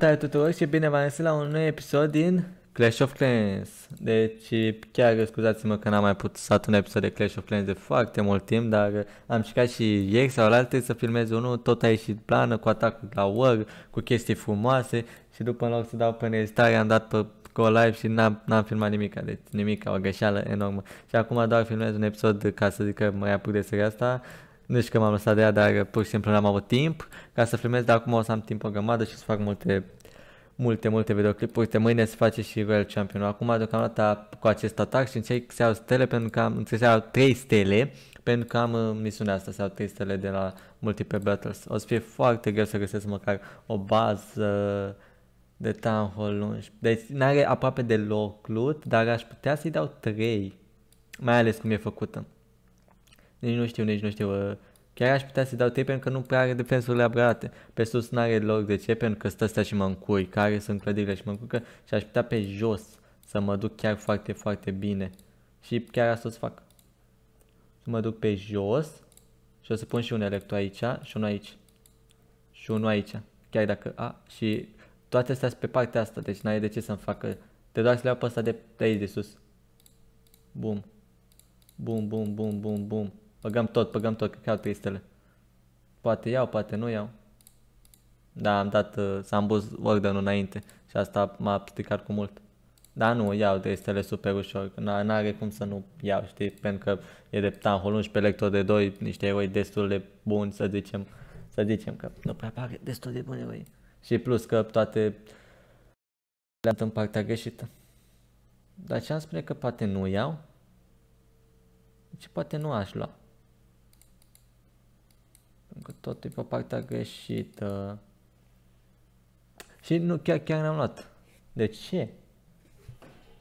Salutare tuturor și bine v-am la un nou episod din Clash of Clans. Deci chiar scuzați-mă că n-am mai putut să un episod de Clash of Clans de foarte mult timp, dar am și ca și ieri sau la să filmez unul, tot a ieșit plană cu atacul la work, cu chestii frumoase și după în loc să dau pe înregistrare am dat pe go live și n-am, n-am filmat nimic, deci nimic, o greșeală enormă. Și acum doar filmez un episod ca să zic că mă apuc de seria asta nu știu că m-am lăsat de ea, dar pur și simplu n-am avut timp ca să filmez, dar acum o să am timp o gămadă și o să fac multe multe, multe videoclipuri. Uite, mâine se face și Royal Champion. Acum, deocamdată, cu acest atac și încerc să iau stele pentru că am, să iau 3 stele pentru că am uh, misiunea asta, să iau 3 stele de la Multiple Battles. O să fie foarte greu să găsesc măcar o bază de Town Hall 11. Deci n-are aproape deloc loot, dar aș putea să-i dau 3, mai ales cum e făcută nici nu știu, nici nu știu. Chiar aș putea să dau 3 pentru că nu prea are defensurile abrate. Pe sus nu are loc de ce pentru că stă astea și mă încui. care sunt clădirile și mă încurcă și aș putea pe jos să mă duc chiar foarte, foarte bine. Și chiar asta o să fac. Să mă duc pe jos și o să pun și un electro aici și unul aici. Și unul aici. Chiar dacă... A, și toate astea sunt pe partea asta, deci n-ai de ce să-mi facă... Te doar să le iau pe ăsta de, de aici de sus. Bum. Bum, bum, bum, bum, bum. Băgăm tot, băgăm tot, că caut cristele. Poate iau, poate nu iau. Da, am dat, uh, s-am pus warden înainte și asta m-a stricat cu mult. Dar nu, iau de stele super ușor, n-are cum să nu iau, știi, pentru că e de Tanhol 11 lector de 2, niște eroi destul de buni, să zicem, să zicem că nu prea pare destul de bune eroi. Și plus că toate le-am în partea greșită. Dar ce am spune că poate nu iau? Ce deci poate nu aș lua? totul e pe partea greșită. Și nu, chiar, chiar n-am luat. De ce?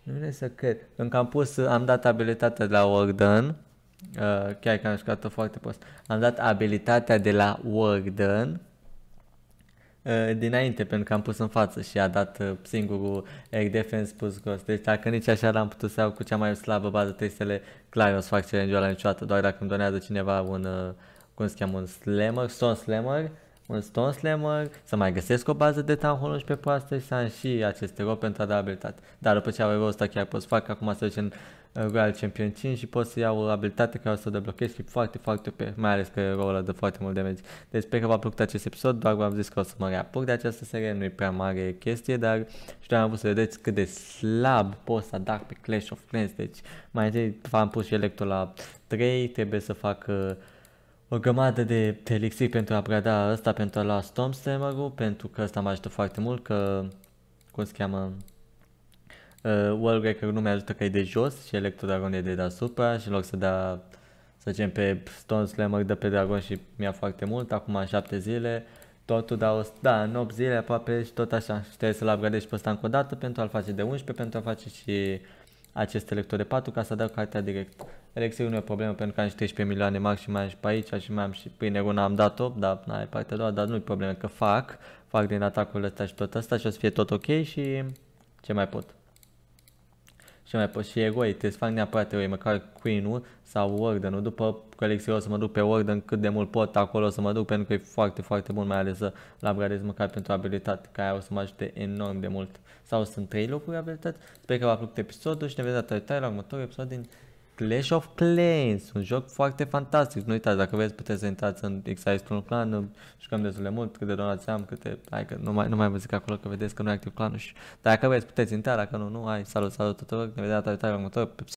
Nu vine să cred. Încă am pus, am dat abilitatea de la Warden. Uh, chiar că am jucat-o foarte prost. Am dat abilitatea de la Warden uh, dinainte, pentru că am pus în față și a dat uh, singurul Air Defense plus ghost. Deci dacă nici așa l-am putut să iau cu cea mai slabă bază 3 stele, clar nu o să fac challenge-ul ăla niciodată, doar dacă îmi donează cineva un uh, cum se cheamă, un slammer, stone slammer, un stone slammer, să mai găsesc o bază de town hall pe poastă și să am și aceste rol pentru a da abilitate. Dar după ce aveți ăsta chiar pot să fac, acum să zicem uh, Royal Champion 5 și pot să iau o abilitate care o să o deblochez și foarte, foarte pe, mai ales că rolul dă foarte mult damage. Deci sper că v-a plăcut acest episod, doar v-am zis că o să mă reapuc de această serie, nu e prea mare chestie, dar și am vrut să vedeți cât de slab pot să atac pe Clash of Clans, deci mai întâi v-am pus și electul la 3, trebuie să fac uh, o grămadă de elixir pentru a upgrada ăsta, pentru a lua Stormstammer-ul, pentru că ăsta mă ajută foarte mult, că, cum se cheamă, uh, Wallbreaker nu mi ajută că e de jos și Electrodragon e de deasupra și în loc să da, să zicem, pe Stone Slammer dă pe Dragon și mi-a foarte mult, acum în 7 zile, totul dau, da, în 8 zile aproape și tot așa, și trebuie să-l upgradești pe ăsta încă o dată pentru a-l face de 11, pentru a face și acest elector de 4 ca să dau cartea direct. Elexirul nu e o problemă pentru că am și 13 milioane max și mai am și pe aici și mai am și pâine una am dat-o, dar n-are partea a doua, dar nu e problemă că fac, fac din atacul ăsta și tot ăsta și o să fie tot ok și ce mai pot și mai pot și egoi, trebuie să fac neapărat eroi, măcar Queen-ul sau Warden-ul. După colecție o să mă duc pe Warden cât de mult pot acolo o să mă duc pentru că e foarte, foarte bun, mai ales să l upgradez măcar pentru abilitate, care o să mă ajute enorm de mult. Sau sunt trei locuri abilități. Sper că v-a plăcut episodul și ne vedem data viitoare la următorul episod din Clash of Clans, un joc foarte fantastic. Nu uitați, dacă vreți puteți să intrați în xis Clan Clan, jucăm destul de mult, câte donați am, câte... Hai că nu mai, nu mai vă zic acolo că vedeți că nu e activ clanul și... Dacă vreți puteți intra, dacă nu, nu, hai, salut, salut tuturor, ne vedem data viitoare